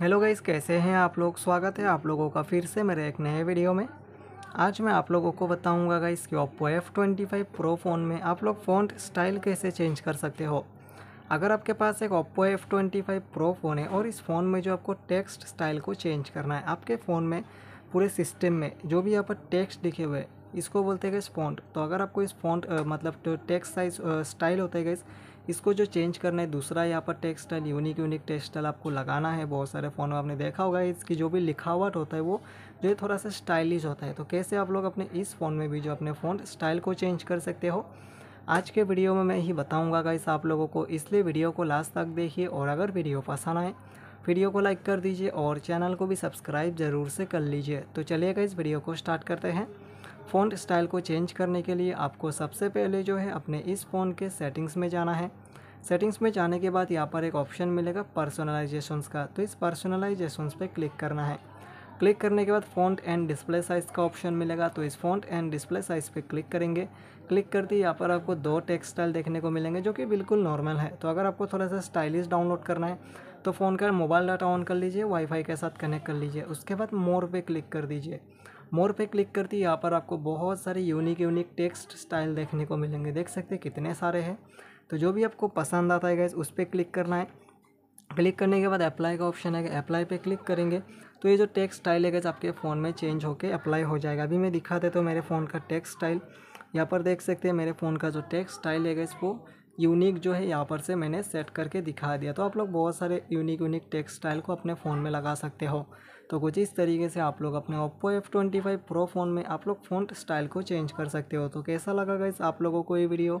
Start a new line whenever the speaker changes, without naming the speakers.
hello guys कैसे हैं आप लोग स्वागत है आप लोगों का फिर से मेरे एक नए वीडियो में आज मैं आप लोगों को बताऊंगा गाइस कि Oppo F twenty five pro phone में आप लोग फ़ोन स्टाइल कैसे चेंज कर सकते हो अगर आपके पास एक Oppo F twenty five pro phone है और इस फ़ोन में जो आपको टेक्स्ट स्टाइल को चेंज करना है आपके फ़ोन में पूरे सिस्टम में जो भी यहाँ पर टेक्स्ट लिखे हुए इसको बोलते हैं गए स्पॉन्ट तो अगर आपको इस फोन मतलब टेक्स्ट साइज स्टाइल होता है गैस इसको जो चेंज करना है दूसरा यहाँ पर टेक्सटाइल यूनिक यूनिक टेक्सटाइल आपको लगाना है बहुत सारे फ़ोन में आपने देखा होगा इसकी जो भी लिखावट होता है वो जो है थोड़ा सा स्टाइलिश होता है तो कैसे आप लोग अपने इस फ़ोन में भी जो अपने फ़ोन स्टाइल को चेंज कर सकते हो आज के वीडियो में मैं ही बताऊँगा गाइस आप लोगों को इसलिए वीडियो को लास्ट तक देखिए और अगर वीडियो पसंद आए वीडियो को लाइक कर दीजिए और चैनल को भी सब्सक्राइब ज़रूर से कर लीजिए तो चलिएगा इस वीडियो को स्टार्ट करते हैं फ़ोन स्टाइल को चेंज करने के लिए आपको सबसे पहले जो है अपने इस फ़ोन के सेटिंग्स में जाना है सेटिंग्स में जाने के बाद यहाँ पर एक ऑप्शन मिलेगा पर्सनलाइजेशंस का तो इस पर्सनलाइजेशंस पे क्लिक करना है क्लिक करने के बाद फ़ॉन्ट एंड डिस्प्ले साइज़ का ऑप्शन मिलेगा तो इस फ़ॉन्ट एंड डिस्प्ले साइज़ पे क्लिक करेंगे क्लिक करते ही यहाँ पर आपको दो टेक्सटाइल स्टाइल देखने को मिलेंगे जो कि बिल्कुल नॉर्मल है तो अगर आपको थोड़ा सा स्टाइलिश डाउनलोड करना है तो फ़ोन का मोबाइल डाटा ऑन कर लीजिए वाईफाई के साथ कनेक्ट कर लीजिए उसके बाद मोर पे क्लिक कर दीजिए मोर पे क्लिक करती यहाँ पर आपको बहुत सारे यूनिक यूनिक टेक्स्ट स्टाइल देखने को मिलेंगे देख सकते हैं कितने सारे हैं तो जो भी आपको पसंद आता है गैस उस पर क्लिक करना है क्लिक करने के बाद अप्लाई का ऑप्शन है अप्लाई पे क्लिक करेंगे तो ये जो टेक्स्ट स्टाइल है गैस आपके फ़ोन में चेंज होकर अप्लाई हो जाएगा अभी मैं दिखा दिखाते तो मेरे फ़ोन का टेक्स स्टाइल यहाँ पर देख सकते हैं मेरे फ़ोन का जो टेक्स स्टाइल है गैस वो यूनिक जो है यहाँ पर से मैंने सेट करके दिखा दिया तो आप लोग बहुत सारे यूनिक यूनिक टेक्स स्टाइल को अपने फ़ोन में लगा सकते हो तो कुछ इस तरीके से आप लोग अपने Oppo F twenty five pro phone में आप लोग फ़ोन स्टाइल को चेंज कर सकते हो तो कैसा लगा गैस आप लोगों को ये वीडियो